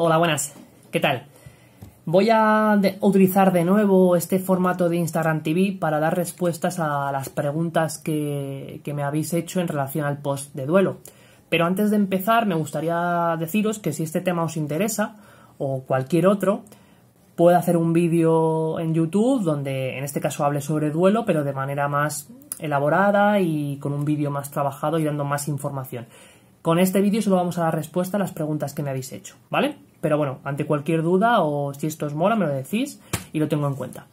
Hola, buenas. ¿Qué tal? Voy a utilizar de nuevo este formato de Instagram TV para dar respuestas a las preguntas que, que me habéis hecho en relación al post de duelo. Pero antes de empezar, me gustaría deciros que si este tema os interesa, o cualquier otro, puedo hacer un vídeo en YouTube donde en este caso hable sobre duelo, pero de manera más elaborada y con un vídeo más trabajado y dando más información. Con este vídeo solo vamos a dar respuesta a las preguntas que me habéis hecho, ¿vale? Pero bueno, ante cualquier duda o si esto os mola, me lo decís y lo tengo en cuenta.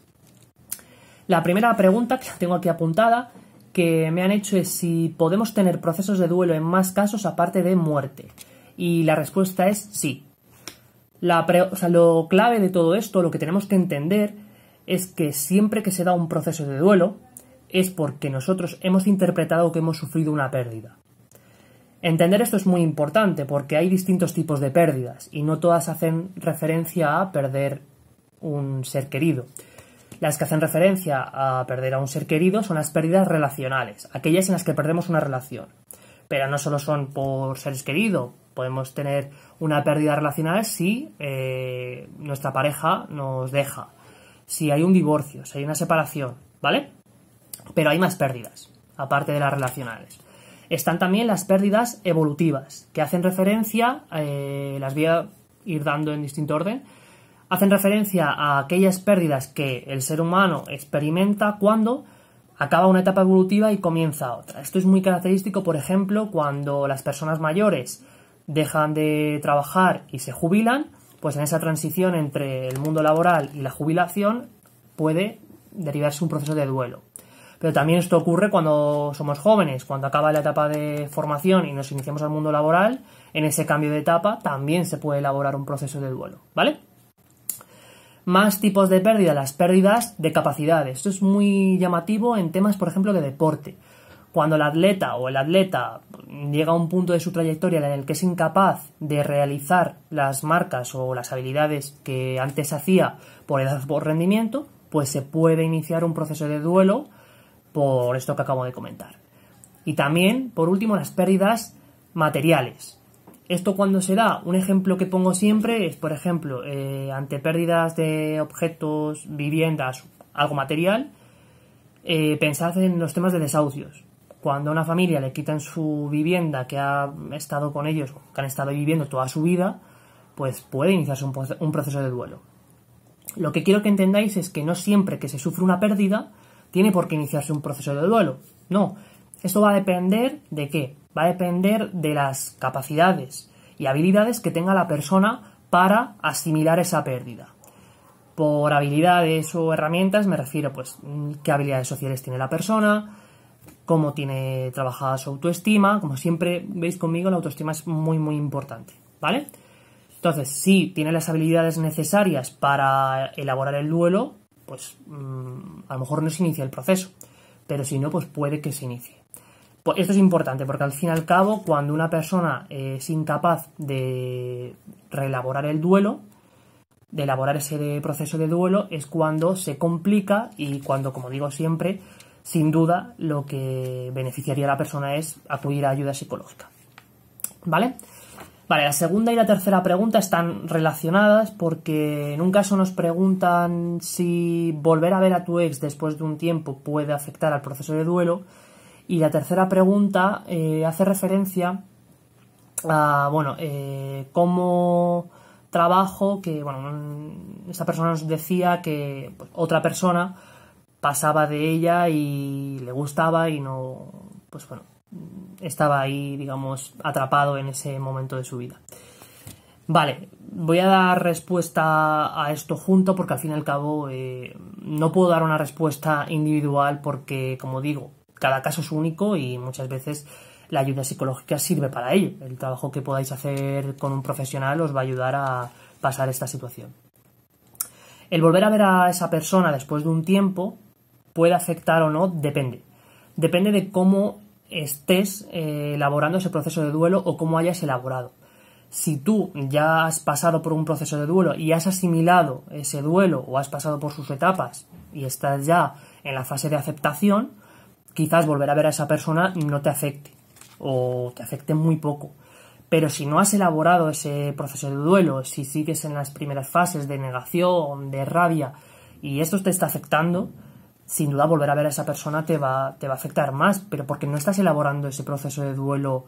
La primera pregunta que tengo aquí apuntada que me han hecho es si podemos tener procesos de duelo en más casos aparte de muerte. Y la respuesta es sí. La lo clave de todo esto, lo que tenemos que entender, es que siempre que se da un proceso de duelo es porque nosotros hemos interpretado que hemos sufrido una pérdida. Entender esto es muy importante porque hay distintos tipos de pérdidas y no todas hacen referencia a perder un ser querido. Las que hacen referencia a perder a un ser querido son las pérdidas relacionales, aquellas en las que perdemos una relación. Pero no solo son por seres queridos, podemos tener una pérdida relacional si eh, nuestra pareja nos deja, si hay un divorcio, si hay una separación, ¿vale? Pero hay más pérdidas, aparte de las relacionales. Están también las pérdidas evolutivas, que hacen referencia, eh, las voy ir dando en distinto orden, hacen referencia a aquellas pérdidas que el ser humano experimenta cuando acaba una etapa evolutiva y comienza otra. Esto es muy característico, por ejemplo, cuando las personas mayores dejan de trabajar y se jubilan, pues en esa transición entre el mundo laboral y la jubilación puede derivarse un proceso de duelo. Pero también esto ocurre cuando somos jóvenes, cuando acaba la etapa de formación y nos iniciamos al mundo laboral, en ese cambio de etapa también se puede elaborar un proceso de duelo, ¿vale? Más tipos de pérdida, las pérdidas de capacidades. Esto es muy llamativo en temas, por ejemplo, de deporte. Cuando el atleta o el atleta llega a un punto de su trayectoria en el que es incapaz de realizar las marcas o las habilidades que antes hacía por edad o por rendimiento, pues se puede iniciar un proceso de duelo por esto que acabo de comentar. Y también, por último, las pérdidas materiales. Esto cuando se da, un ejemplo que pongo siempre es, por ejemplo, eh, ante pérdidas de objetos, viviendas, algo material, eh, pensad en los temas de desahucios. Cuando a una familia le quitan su vivienda que ha estado con ellos, que han estado viviendo toda su vida, pues puede iniciarse un proceso de duelo. Lo que quiero que entendáis es que no siempre que se sufre una pérdida, tiene por qué iniciarse un proceso de duelo. No, esto va a depender de qué? Va a depender de las capacidades y habilidades que tenga la persona para asimilar esa pérdida. Por habilidades o herramientas me refiero pues qué habilidades sociales tiene la persona, cómo tiene trabajada su autoestima, como siempre veis conmigo la autoestima es muy muy importante, ¿vale? Entonces, si tiene las habilidades necesarias para elaborar el duelo, pues mm, a lo mejor no se inicia el proceso, pero si no, pues puede que se inicie. Pues esto es importante porque al fin y al cabo, cuando una persona es incapaz de reelaborar el duelo, de elaborar ese proceso de duelo, es cuando se complica y cuando, como digo siempre, sin duda lo que beneficiaría a la persona es acudir a ayuda psicológica. ¿Vale? Vale, la segunda y la tercera pregunta están relacionadas porque en un caso nos preguntan si volver a ver a tu ex después de un tiempo puede afectar al proceso de duelo y la tercera pregunta eh, hace referencia a, bueno, eh, cómo trabajo que, bueno, esa persona nos decía que pues, otra persona pasaba de ella y le gustaba y no, pues bueno, estaba ahí, digamos, atrapado en ese momento de su vida. Vale, voy a dar respuesta a esto junto porque al fin y al cabo eh, no puedo dar una respuesta individual porque, como digo, cada caso es único y muchas veces la ayuda psicológica sirve para ello. El trabajo que podáis hacer con un profesional os va a ayudar a pasar esta situación. El volver a ver a esa persona después de un tiempo puede afectar o no, depende. Depende de cómo estés eh, elaborando ese proceso de duelo o cómo hayas elaborado. Si tú ya has pasado por un proceso de duelo y has asimilado ese duelo o has pasado por sus etapas y estás ya en la fase de aceptación, quizás volver a ver a esa persona no te afecte o te afecte muy poco. Pero si no has elaborado ese proceso de duelo, si sigues en las primeras fases de negación, de rabia, y esto te está afectando, sin duda volver a ver a esa persona te va, te va a afectar más, pero porque no estás elaborando ese proceso de duelo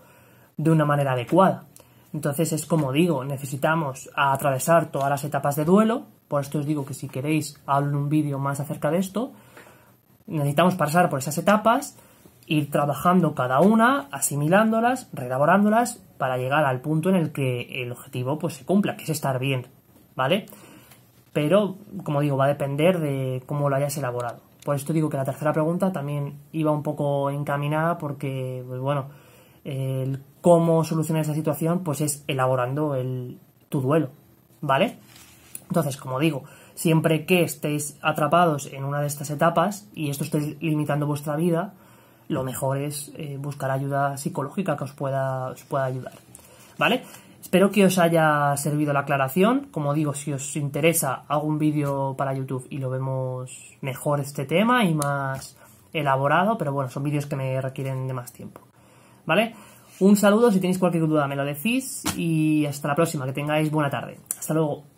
de una manera adecuada. Entonces es como digo, necesitamos atravesar todas las etapas de duelo, por esto os digo que si queréis hablo un vídeo más acerca de esto, necesitamos pasar por esas etapas, ir trabajando cada una, asimilándolas, reelaborándolas, para llegar al punto en el que el objetivo pues, se cumpla, que es estar bien, ¿vale? Pero, como digo, va a depender de cómo lo hayas elaborado. Por esto digo que la tercera pregunta también iba un poco encaminada porque, pues bueno, el cómo solucionar esa situación pues es elaborando el, tu duelo, ¿vale? Entonces, como digo, siempre que estéis atrapados en una de estas etapas y esto esté limitando vuestra vida, lo mejor es eh, buscar ayuda psicológica que os pueda, os pueda ayudar, ¿vale? Espero que os haya servido la aclaración. Como digo, si os interesa, hago un vídeo para YouTube y lo vemos mejor este tema y más elaborado, pero bueno, son vídeos que me requieren de más tiempo. ¿Vale? Un saludo, si tenéis cualquier duda me lo decís y hasta la próxima, que tengáis buena tarde. Hasta luego.